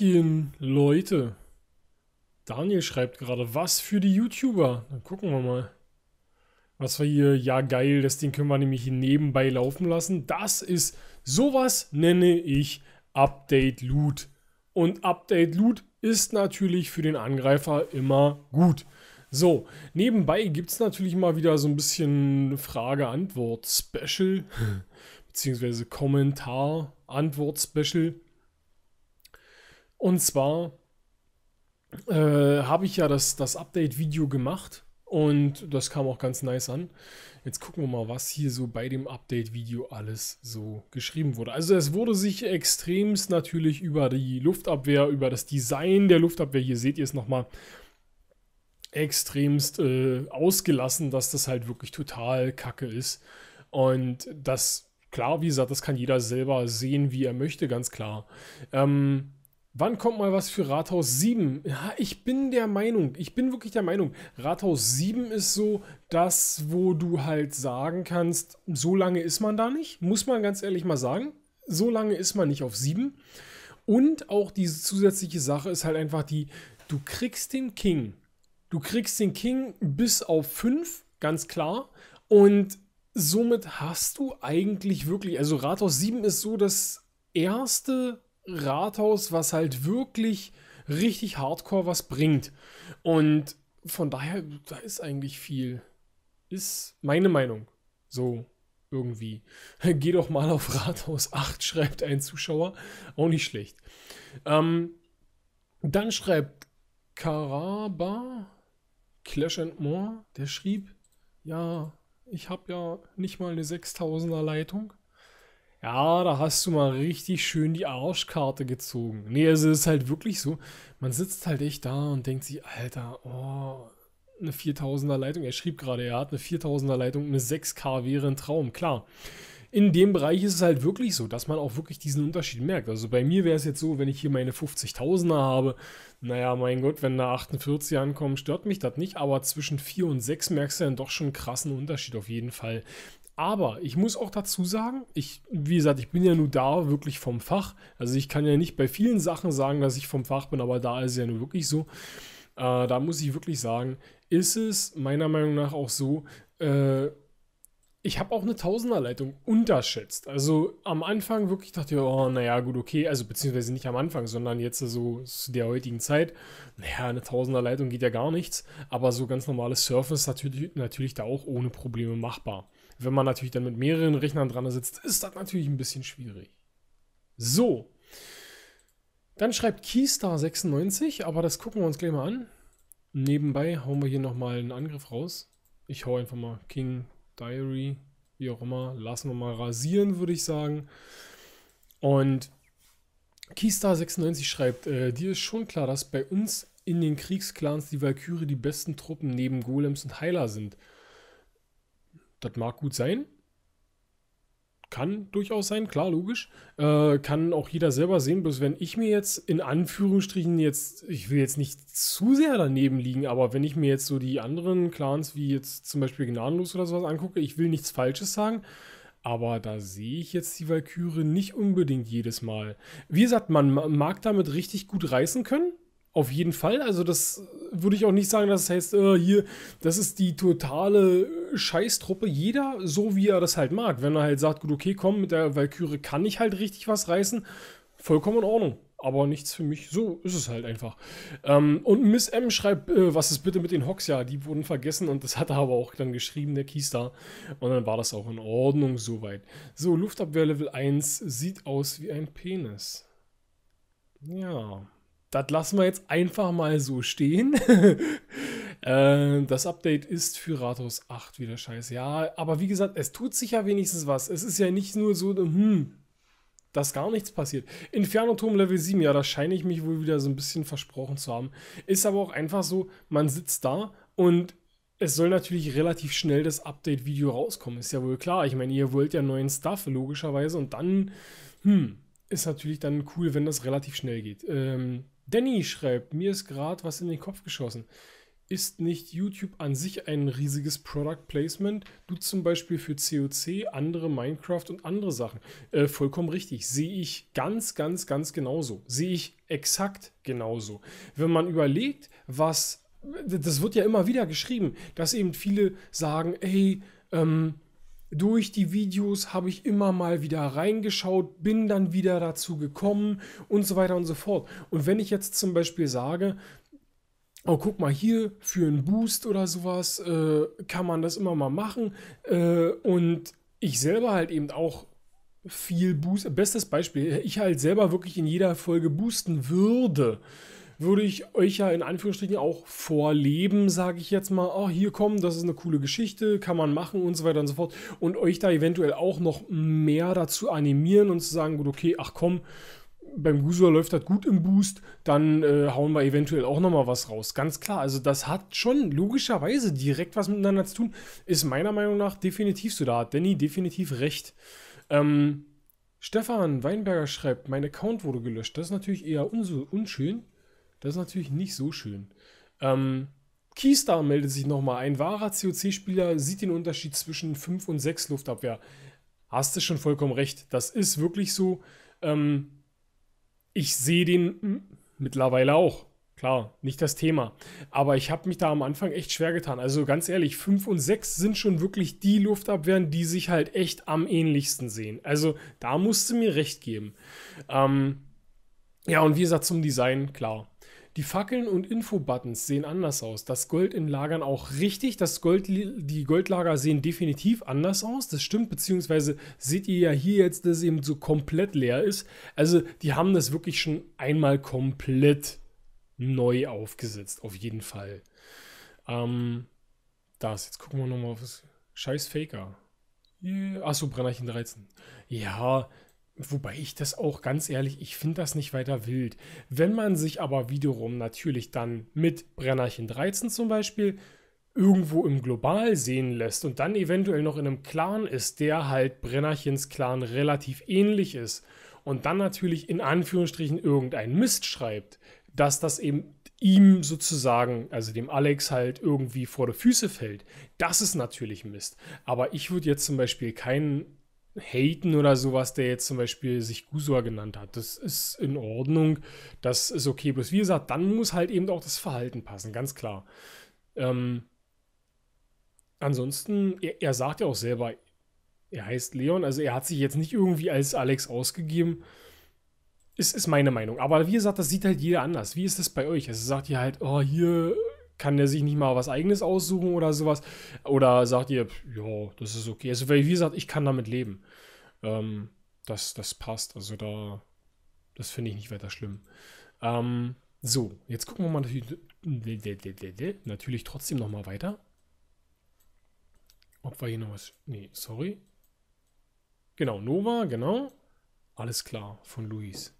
Hallöchen, Leute. Daniel schreibt gerade, was für die YouTuber. Dann gucken wir mal. Was war hier, ja geil, das Ding können wir nämlich nebenbei laufen lassen. Das ist, sowas nenne ich Update Loot. Und Update Loot ist natürlich für den Angreifer immer gut. So, nebenbei gibt es natürlich mal wieder so ein bisschen Frage-Antwort-Special, beziehungsweise Kommentar-Antwort-Special. Und zwar äh, habe ich ja das, das Update-Video gemacht und das kam auch ganz nice an. Jetzt gucken wir mal, was hier so bei dem Update-Video alles so geschrieben wurde. Also es wurde sich extremst natürlich über die Luftabwehr, über das Design der Luftabwehr, hier seht ihr es nochmal, extremst äh, ausgelassen, dass das halt wirklich total kacke ist. Und das, klar, wie gesagt, das kann jeder selber sehen, wie er möchte, ganz klar. Ähm, Wann kommt mal was für Rathaus 7? Ja, ich bin der Meinung, ich bin wirklich der Meinung, Rathaus 7 ist so das, wo du halt sagen kannst, so lange ist man da nicht, muss man ganz ehrlich mal sagen. So lange ist man nicht auf 7. Und auch diese zusätzliche Sache ist halt einfach die, du kriegst den King. Du kriegst den King bis auf 5, ganz klar. Und somit hast du eigentlich wirklich, also Rathaus 7 ist so das erste Rathaus, was halt wirklich richtig hardcore was bringt. Und von daher, da ist eigentlich viel. Ist meine Meinung. So, irgendwie. Geh doch mal auf Rathaus 8, schreibt ein Zuschauer. Auch nicht schlecht. Ähm, dann schreibt Karaba Clash and More, der schrieb, ja, ich habe ja nicht mal eine 6000er Leitung. Ja, da hast du mal richtig schön die Arschkarte gezogen. Nee, also es ist halt wirklich so, man sitzt halt echt da und denkt sich, Alter, oh, eine 4000er Leitung. Er schrieb gerade, er hat eine 4000er Leitung, eine 6K wäre ein Traum, klar in dem Bereich ist es halt wirklich so, dass man auch wirklich diesen Unterschied merkt. Also bei mir wäre es jetzt so, wenn ich hier meine 50.000er habe, naja, mein Gott, wenn da 48 ankommen, stört mich das nicht, aber zwischen 4 und 6 merkst du dann doch schon einen krassen Unterschied auf jeden Fall. Aber ich muss auch dazu sagen, ich, wie gesagt, ich bin ja nur da wirklich vom Fach. Also ich kann ja nicht bei vielen Sachen sagen, dass ich vom Fach bin, aber da ist es ja nur wirklich so. Äh, da muss ich wirklich sagen, ist es meiner Meinung nach auch so, äh, ich habe auch eine Tausenderleitung unterschätzt. Also am Anfang wirklich dachte ich, oh, naja, gut, okay. Also beziehungsweise nicht am Anfang, sondern jetzt so zu der heutigen Zeit. Naja, eine Tausenderleitung geht ja gar nichts. Aber so ganz normales Surfen ist natürlich, natürlich da auch ohne Probleme machbar. Wenn man natürlich dann mit mehreren Rechnern dran sitzt, ist das natürlich ein bisschen schwierig. So. Dann schreibt Keystar96, aber das gucken wir uns gleich mal an. Nebenbei hauen wir hier nochmal einen Angriff raus. Ich hau einfach mal King Diary, wie auch immer, lassen wir mal rasieren, würde ich sagen. Und Keystar96 schreibt, äh, dir ist schon klar, dass bei uns in den Kriegsklans die Valkyrie die besten Truppen neben Golems und Heiler sind. Das mag gut sein kann durchaus sein, klar, logisch. Äh, kann auch jeder selber sehen, bloß wenn ich mir jetzt in Anführungsstrichen jetzt, ich will jetzt nicht zu sehr daneben liegen, aber wenn ich mir jetzt so die anderen Clans wie jetzt zum Beispiel Gnadenlos oder sowas angucke, ich will nichts Falsches sagen, aber da sehe ich jetzt die Valkyrie nicht unbedingt jedes Mal. Wie gesagt, man mag damit richtig gut reißen können, auf jeden Fall. Also, das würde ich auch nicht sagen, dass es heißt, äh, hier, das ist die totale äh, Scheißtruppe. Jeder so, wie er das halt mag. Wenn er halt sagt, gut, okay, komm, mit der Valkyrie kann ich halt richtig was reißen, vollkommen in Ordnung. Aber nichts für mich. So ist es halt einfach. Ähm, und Miss M schreibt, äh, was ist bitte mit den Hawks? Ja, die wurden vergessen und das hat er aber auch dann geschrieben, der Keystar. Und dann war das auch in Ordnung soweit. So, Luftabwehr Level 1 sieht aus wie ein Penis. Ja das lassen wir jetzt einfach mal so stehen. Äh, das Update ist für Rathaus 8 wieder scheiße. Ja, aber wie gesagt, es tut sich ja wenigstens was. Es ist ja nicht nur so, hm, dass gar nichts passiert. Inferno Turm Level 7, ja, da scheine ich mich wohl wieder so ein bisschen versprochen zu haben. Ist aber auch einfach so, man sitzt da und es soll natürlich relativ schnell das Update-Video rauskommen. Ist ja wohl klar. Ich meine, ihr wollt ja neuen Stuff, logischerweise. Und dann, hm, ist natürlich dann cool, wenn das relativ schnell geht. Ähm, Danny schreibt, mir ist gerade was in den Kopf geschossen. Ist nicht YouTube an sich ein riesiges Product Placement? Du zum Beispiel für COC, andere Minecraft und andere Sachen. Äh, vollkommen richtig. Sehe ich ganz, ganz, ganz genauso. Sehe ich exakt genauso. Wenn man überlegt, was. Das wird ja immer wieder geschrieben, dass eben viele sagen, hey, ähm, durch die Videos habe ich immer mal wieder reingeschaut, bin dann wieder dazu gekommen und so weiter und so fort. Und wenn ich jetzt zum Beispiel sage, oh, guck mal hier, für einen Boost oder sowas äh, kann man das immer mal machen. Äh, und ich selber halt eben auch viel Boost, bestes Beispiel, ich halt selber wirklich in jeder Folge boosten würde würde ich euch ja in Anführungsstrichen auch vorleben, sage ich jetzt mal, oh, hier kommen, das ist eine coole Geschichte, kann man machen und so weiter und so fort. Und euch da eventuell auch noch mehr dazu animieren und zu sagen, gut, okay, ach komm, beim Gusor läuft das gut im Boost, dann äh, hauen wir eventuell auch nochmal was raus. Ganz klar, also das hat schon logischerweise direkt was miteinander zu tun. Ist meiner Meinung nach definitiv so. Da hat Danny definitiv recht. Ähm, Stefan Weinberger schreibt, mein Account wurde gelöscht. Das ist natürlich eher unschön. Das ist natürlich nicht so schön. Ähm, Keystar meldet sich nochmal. Ein wahrer COC-Spieler sieht den Unterschied zwischen 5 und 6 Luftabwehr. Hast du schon vollkommen recht. Das ist wirklich so. Ähm, ich sehe den mittlerweile auch. Klar, nicht das Thema. Aber ich habe mich da am Anfang echt schwer getan. Also ganz ehrlich, 5 und 6 sind schon wirklich die Luftabwehren, die sich halt echt am ähnlichsten sehen. Also da musst du mir recht geben. Ähm, ja, und wie gesagt, zum Design, klar. Die Fackeln und Info-Buttons sehen anders aus. Das Gold in Lagern auch richtig. Das Gold, die Goldlager sehen definitiv anders aus. Das stimmt, beziehungsweise seht ihr ja hier jetzt, dass es eben so komplett leer ist. Also die haben das wirklich schon einmal komplett neu aufgesetzt, auf jeden Fall. Ähm, das, jetzt gucken wir nochmal auf das scheiß Faker. Yeah. Achso, Brennerchen 13. Ja, Wobei ich das auch ganz ehrlich, ich finde das nicht weiter wild. Wenn man sich aber wiederum natürlich dann mit Brennerchen 13 zum Beispiel irgendwo im Global sehen lässt und dann eventuell noch in einem Clan ist, der halt Brennerchens Clan relativ ähnlich ist und dann natürlich in Anführungsstrichen irgendein Mist schreibt, dass das eben ihm sozusagen, also dem Alex halt irgendwie vor die Füße fällt. Das ist natürlich Mist. Aber ich würde jetzt zum Beispiel keinen haten oder sowas, der jetzt zum Beispiel sich Gusor genannt hat. Das ist in Ordnung, das ist okay. Bloß wie gesagt, dann muss halt eben auch das Verhalten passen, ganz klar. Ähm, ansonsten, er, er, sagt ja auch selber, er heißt Leon, also er hat sich jetzt nicht irgendwie als Alex ausgegeben. Es ist meine Meinung. Aber wie gesagt, das sieht halt jeder anders. Wie ist das bei euch? Also sagt ihr halt, oh, hier kann der sich nicht mal was eigenes aussuchen oder sowas? Oder sagt ihr, ja, das ist okay. Also, wie gesagt, ich kann damit leben. Ähm, das, das passt. Also, da, das finde ich nicht weiter schlimm. Ähm, so, jetzt gucken wir mal natürlich, natürlich trotzdem nochmal weiter. Ob wir hier noch was. Nee, sorry. Genau, Nova, genau. Alles klar, von Luis.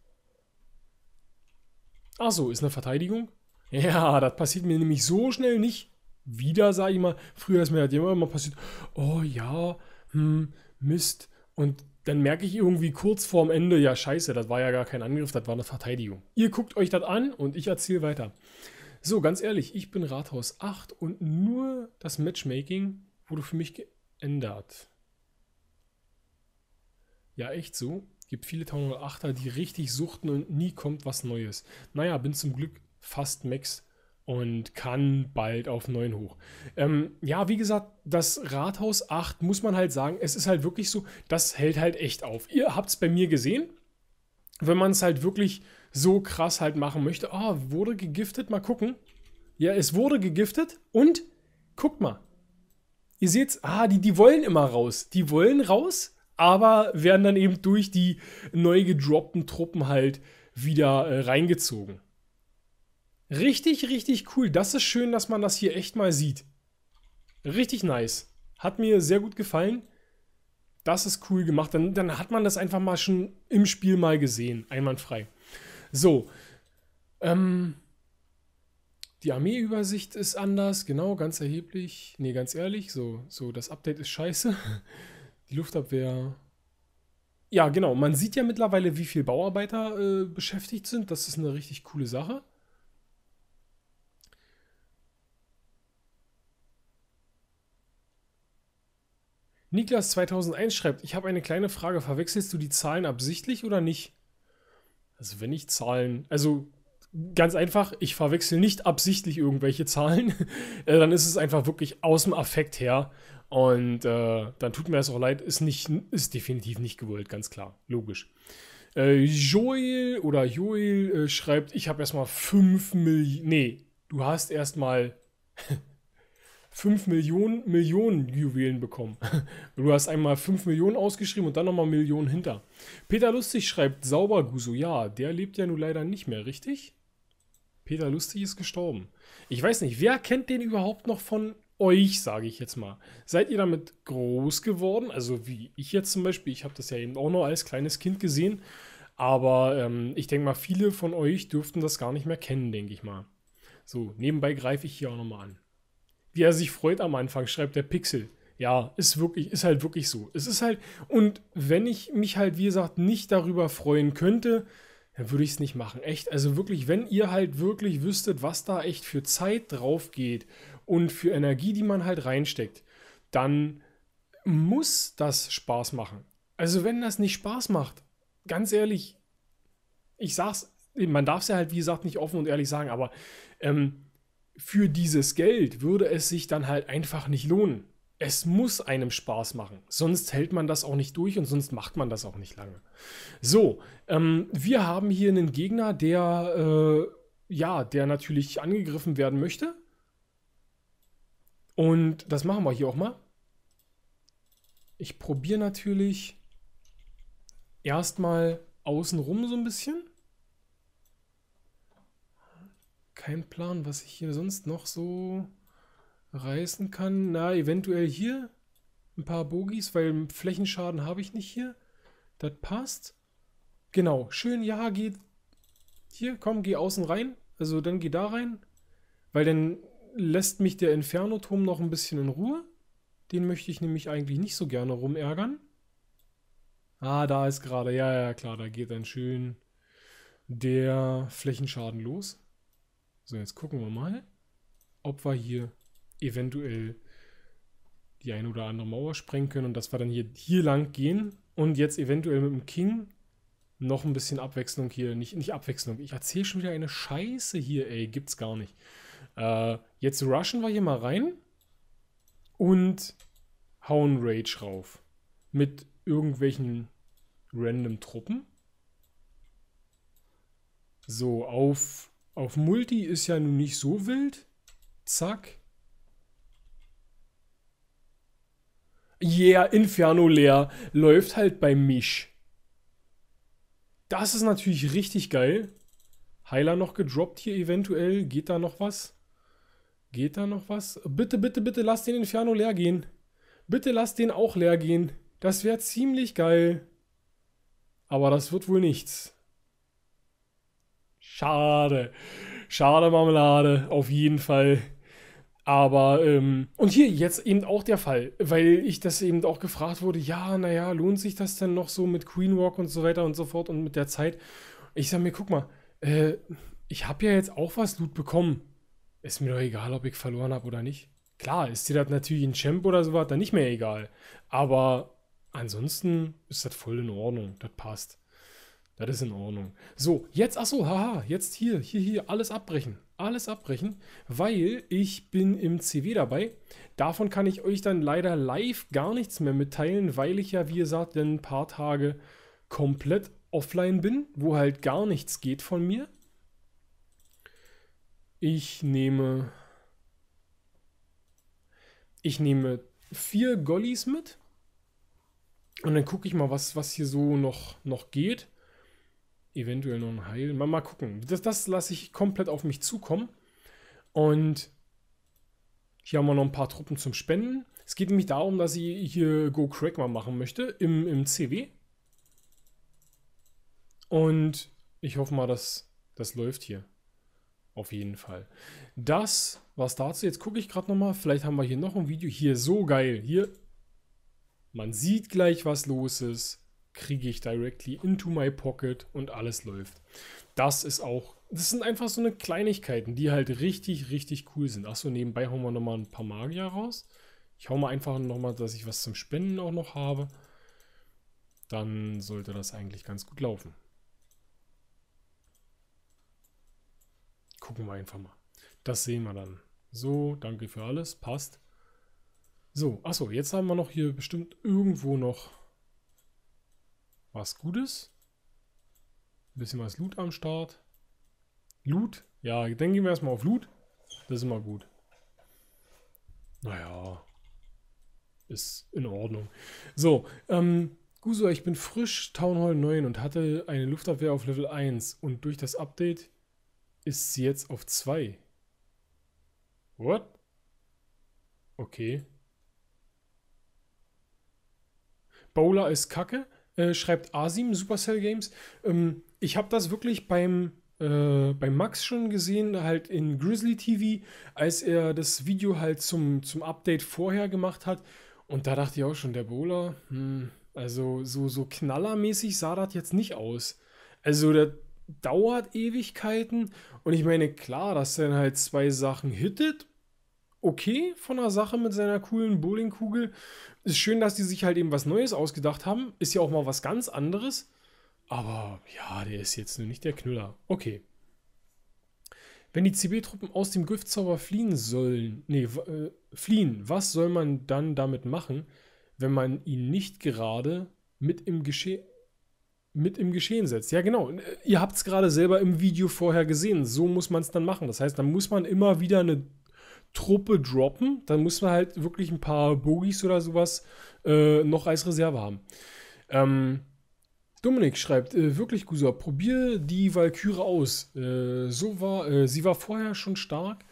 Achso, ist eine Verteidigung? Ja, das passiert mir nämlich so schnell nicht wieder, sage ich mal. Früher ist mir das halt immer mal passiert, oh ja, hm, Mist. Und dann merke ich irgendwie kurz vorm Ende, ja scheiße, das war ja gar kein Angriff, das war eine Verteidigung. Ihr guckt euch das an und ich erzähle weiter. So, ganz ehrlich, ich bin Rathaus 8 und nur das Matchmaking wurde für mich geändert. Ja, echt so. Gibt viele 8 er die richtig suchten und nie kommt was Neues. Naja, bin zum Glück fast Max und kann bald auf 9 hoch. Ähm, ja, wie gesagt, das Rathaus 8 muss man halt sagen, es ist halt wirklich so, das hält halt echt auf. Ihr habt es bei mir gesehen, wenn man es halt wirklich so krass halt machen möchte. Ah, oh, wurde gegiftet, mal gucken. Ja, es wurde gegiftet und guckt mal. Ihr seht es, ah, die, die wollen immer raus. Die wollen raus, aber werden dann eben durch die neu gedroppten Truppen halt wieder äh, reingezogen. Richtig, richtig cool. Das ist schön, dass man das hier echt mal sieht. Richtig nice. Hat mir sehr gut gefallen. Das ist cool gemacht. Dann, dann hat man das einfach mal schon im Spiel mal gesehen. Einwandfrei. So. Ähm, die Armeeübersicht ist anders. Genau, ganz erheblich. Nee, ganz ehrlich. So, so das Update ist scheiße. Die Luftabwehr ja, genau. Man sieht ja mittlerweile, wie viele Bauarbeiter äh, beschäftigt sind. Das ist eine richtig coole Sache. Niklas 2001 schreibt, ich habe eine kleine Frage, verwechselst du die Zahlen absichtlich oder nicht? Also wenn ich Zahlen, also ganz einfach, ich verwechsel nicht absichtlich irgendwelche Zahlen, äh, dann ist es einfach wirklich aus dem Affekt her und äh, dann tut mir das auch leid, ist, nicht, ist definitiv nicht gewollt, ganz klar, logisch. Äh, Joel oder Joel äh, schreibt, ich habe erstmal 5 Millionen, nee, du hast erstmal 5 Millionen Millionen Juwelen bekommen. Du hast einmal 5 Millionen ausgeschrieben und dann nochmal Millionen hinter. Peter Lustig schreibt sauber Guso. Ja, der lebt ja nun leider nicht mehr, richtig? Peter Lustig ist gestorben. Ich weiß nicht, wer kennt den überhaupt noch von euch, sage ich jetzt mal. Seid ihr damit groß geworden? Also wie ich jetzt zum Beispiel, ich habe das ja eben auch noch als kleines Kind gesehen. Aber ähm, ich denke mal, viele von euch dürften das gar nicht mehr kennen, denke ich mal. So, nebenbei greife ich hier auch nochmal an wie er sich freut am Anfang, schreibt der Pixel. Ja, ist wirklich, ist halt wirklich so. Es ist halt, und wenn ich mich halt, wie gesagt, nicht darüber freuen könnte, dann würde ich es nicht machen. Echt, also wirklich, wenn ihr halt wirklich wüsstet, was da echt für Zeit drauf geht und für Energie, die man halt reinsteckt, dann muss das Spaß machen. Also wenn das nicht Spaß macht, ganz ehrlich, ich sag's, man darf es ja halt, wie gesagt, nicht offen und ehrlich sagen, aber ähm, für dieses Geld würde es sich dann halt einfach nicht lohnen. Es muss einem Spaß machen, sonst hält man das auch nicht durch und sonst macht man das auch nicht lange. So, ähm, wir haben hier einen Gegner, der äh, ja, der natürlich angegriffen werden möchte. Und das machen wir hier auch mal. Ich probiere natürlich erstmal außenrum so ein bisschen. kein Plan, was ich hier sonst noch so reißen kann. Na, eventuell hier ein paar Bogies, weil Flächenschaden habe ich nicht hier. Das passt. Genau, schön, ja, geht hier, komm, geh außen rein. Also dann geh da rein, weil dann lässt mich der Inferno-Turm noch ein bisschen in Ruhe. Den möchte ich nämlich eigentlich nicht so gerne rumärgern. Ah, da ist gerade, ja, ja, klar, da geht dann schön der Flächenschaden los. So, jetzt gucken wir mal, ob wir hier eventuell die eine oder andere Mauer sprengen können und dass wir dann hier, hier lang gehen und jetzt eventuell mit dem King noch ein bisschen Abwechslung hier. Nicht, nicht Abwechslung, ich erzähle schon wieder eine Scheiße hier, ey, gibt's gar nicht. Äh, jetzt rushen wir hier mal rein und hauen Rage rauf. Mit irgendwelchen random Truppen. So, auf auf Multi ist ja nun nicht so wild. Zack. Yeah, Inferno leer. Läuft halt bei Misch. Das ist natürlich richtig geil. Heiler noch gedroppt hier eventuell. Geht da noch was? Geht da noch was? Bitte, bitte, bitte lass den Inferno leer gehen. Bitte lass den auch leer gehen. Das wäre ziemlich geil. Aber das wird wohl nichts. Schade. Schade Marmelade, auf jeden Fall. Aber, ähm, und hier jetzt eben auch der Fall, weil ich das eben auch gefragt wurde, ja, naja, lohnt sich das denn noch so mit Queen Walk und so weiter und so fort und mit der Zeit? Ich sag mir, guck mal, äh, ich habe ja jetzt auch was Loot bekommen. Ist mir doch egal, ob ich verloren habe oder nicht. Klar, ist dir das natürlich ein Champ oder sowas dann nicht mehr egal. Aber ansonsten ist das voll in Ordnung, das passt. Das ist in Ordnung. So, jetzt, achso, haha, jetzt hier, hier, hier, alles abbrechen. Alles abbrechen, weil ich bin im CW dabei. Davon kann ich euch dann leider live gar nichts mehr mitteilen, weil ich ja, wie gesagt, dann ein paar Tage komplett offline bin, wo halt gar nichts geht von mir. Ich nehme... Ich nehme vier Gollies mit. Und dann gucke ich mal, was, was hier so noch, noch geht eventuell noch ein Heil. Mal, mal gucken. Das, das lasse ich komplett auf mich zukommen. Und hier haben wir noch ein paar Truppen zum Spenden. Es geht nämlich darum, dass ich hier Go Crack mal machen möchte im, im CW. Und ich hoffe mal, dass das läuft hier. Auf jeden Fall. Das war's dazu. Jetzt gucke ich gerade nochmal. Vielleicht haben wir hier noch ein Video. Hier so geil. Hier. Man sieht gleich, was los ist kriege ich directly into my pocket und alles läuft. Das ist auch, das sind einfach so eine Kleinigkeiten, die halt richtig, richtig cool sind. Achso, nebenbei hauen wir nochmal ein paar Magier raus. Ich hau mal einfach nochmal, dass ich was zum Spenden auch noch habe. Dann sollte das eigentlich ganz gut laufen. Gucken wir einfach mal. Das sehen wir dann. So, danke für alles. Passt. So, achso, jetzt haben wir noch hier bestimmt irgendwo noch was Gutes. Ein bisschen was Loot am Start. Loot? Ja, dann gehen wir erstmal auf Loot. Das ist immer gut. Naja, ist in Ordnung. So, ähm, Guso, ich bin frisch Town Hall 9 und hatte eine Luftabwehr auf Level 1 und durch das Update ist sie jetzt auf 2. What? Okay. Bowler ist kacke. Äh, schreibt Asim, Supercell Games. Ähm, ich habe das wirklich beim, äh, beim Max schon gesehen, halt in Grizzly TV, als er das Video halt zum, zum Update vorher gemacht hat. Und da dachte ich auch schon, der Bowler, hm, also so, so knallermäßig sah das jetzt nicht aus. Also das dauert Ewigkeiten. Und ich meine, klar, dass dann halt zwei Sachen hittet okay von der Sache mit seiner coolen Bowlingkugel. Ist schön, dass die sich halt eben was Neues ausgedacht haben. Ist ja auch mal was ganz anderes. Aber ja, der ist jetzt nur nicht der Knüller. Okay. Wenn die CB-Truppen aus dem Giftzauber fliehen sollen, nee, äh, fliehen, was soll man dann damit machen, wenn man ihn nicht gerade mit im Geschehen mit im Geschehen setzt. Ja, genau. Äh, ihr habt es gerade selber im Video vorher gesehen. So muss man es dann machen. Das heißt, dann muss man immer wieder eine Truppe droppen, dann muss man halt wirklich ein paar Bogies oder sowas äh, noch als Reserve haben. Ähm, Dominik schreibt, äh, wirklich Gusor, probier die Valkyrie aus. Äh, so war, äh, sie war vorher schon stark,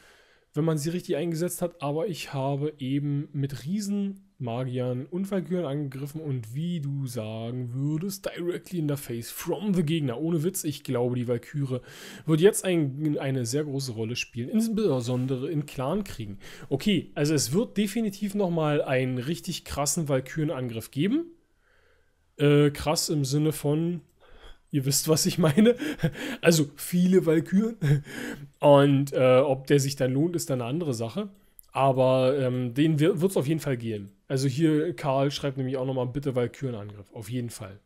wenn man sie richtig eingesetzt hat, aber ich habe eben mit Riesen, Magiern, und Valkyren angegriffen und wie du sagen würdest, directly in the face from the Gegner. Ohne Witz, ich glaube, die Valkyrie wird jetzt ein, eine sehr große Rolle spielen, insbesondere in Clan-Kriegen. Okay, also es wird definitiv nochmal einen richtig krassen Valkyrenangriff geben. Äh, krass im Sinne von, Ihr wisst, was ich meine. Also viele Valkyren. Und äh, ob der sich dann lohnt, ist dann eine andere Sache. Aber ähm, den wird es auf jeden Fall geben. Also hier, Karl schreibt nämlich auch nochmal bitte Valkyrenangriff. Auf jeden Fall.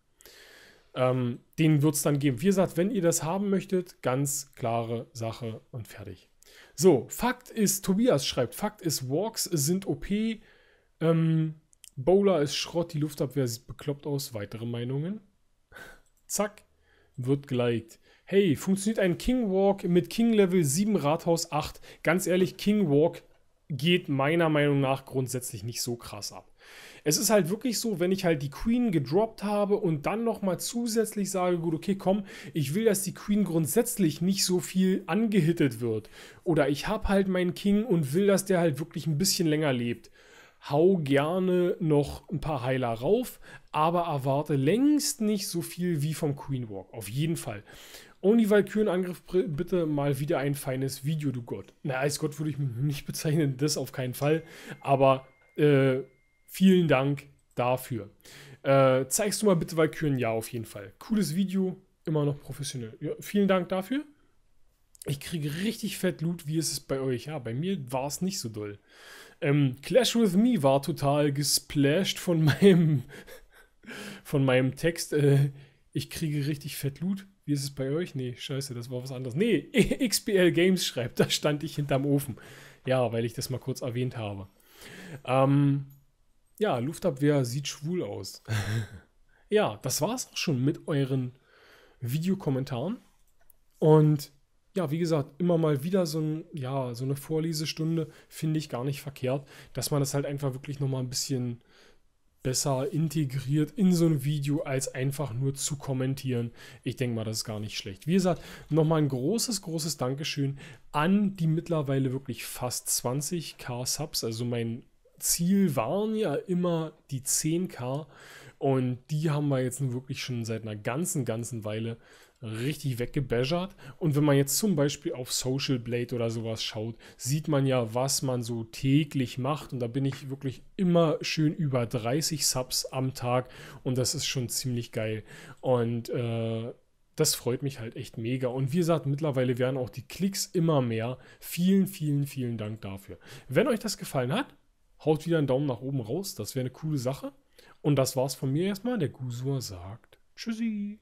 Ähm, den wird es dann geben. Wie gesagt, wenn ihr das haben möchtet, ganz klare Sache und fertig. So, Fakt ist, Tobias schreibt, Fakt ist, Walks sind OP. Ähm, Bowler ist Schrott, die Luftabwehr sieht bekloppt aus. Weitere Meinungen? Zack wird geliked. Hey, funktioniert ein King Walk mit King Level 7 Rathaus 8? Ganz ehrlich, King Walk geht meiner Meinung nach grundsätzlich nicht so krass ab. Es ist halt wirklich so, wenn ich halt die Queen gedroppt habe und dann nochmal zusätzlich sage, gut, okay, komm, ich will, dass die Queen grundsätzlich nicht so viel angehittet wird. Oder ich habe halt meinen King und will, dass der halt wirklich ein bisschen länger lebt hau gerne noch ein paar Heiler rauf, aber erwarte längst nicht so viel wie vom Queen Walk. Auf jeden Fall. Only Valkyrenangriff bitte mal wieder ein feines Video, du Gott. Na, als Gott würde ich mich nicht bezeichnen, das auf keinen Fall. Aber äh, vielen Dank dafür. Äh, zeigst du mal bitte Valkyren? Ja, auf jeden Fall. Cooles Video, immer noch professionell. Ja, vielen Dank dafür. Ich kriege richtig fett Loot. Wie ist es bei euch? Ja, bei mir war es nicht so doll. Ähm, Clash with Me war total gesplashed von meinem, von meinem Text. Äh, ich kriege richtig Fettlut. Wie ist es bei euch? Nee, scheiße, das war was anderes. Nee, XBL Games schreibt, da stand ich hinterm Ofen. Ja, weil ich das mal kurz erwähnt habe. Ähm, ja, Luftabwehr sieht schwul aus. ja, das war es auch schon mit euren Videokommentaren. Und ja, wie gesagt, immer mal wieder so, ein, ja, so eine Vorlesestunde finde ich gar nicht verkehrt, dass man das halt einfach wirklich nochmal ein bisschen besser integriert in so ein Video, als einfach nur zu kommentieren. Ich denke mal, das ist gar nicht schlecht. Wie gesagt, nochmal ein großes, großes Dankeschön an die mittlerweile wirklich fast 20k Subs. Also mein Ziel waren ja immer die 10k und die haben wir jetzt nun wirklich schon seit einer ganzen, ganzen Weile richtig weggebäschert. Und wenn man jetzt zum Beispiel auf Social Blade oder sowas schaut, sieht man ja, was man so täglich macht. Und da bin ich wirklich immer schön über 30 Subs am Tag. Und das ist schon ziemlich geil. Und äh, das freut mich halt echt mega. Und wie gesagt, mittlerweile werden auch die Klicks immer mehr. Vielen, vielen, vielen Dank dafür. Wenn euch das gefallen hat, haut wieder einen Daumen nach oben raus. Das wäre eine coole Sache. Und das war's von mir erstmal. Der Gusur sagt Tschüssi.